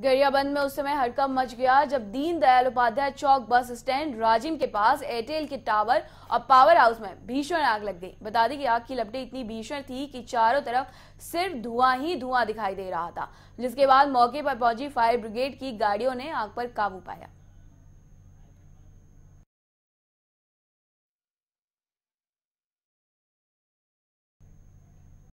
गरियाबंद में उस समय हड़कम मच गया जब दीन दयाल उपाध्याय चौक बस स्टैंड राजिम के पास एयरटेल के टावर और पावर हाउस में भीषण आग लग गई बता दें कि आग की लपटें इतनी भीषण थी कि चारों तरफ सिर्फ धुआं ही धुआं दिखाई दे रहा था जिसके बाद मौके पर पहुंची फायर ब्रिगेड की गाड़ियों ने आग पर काबू पाया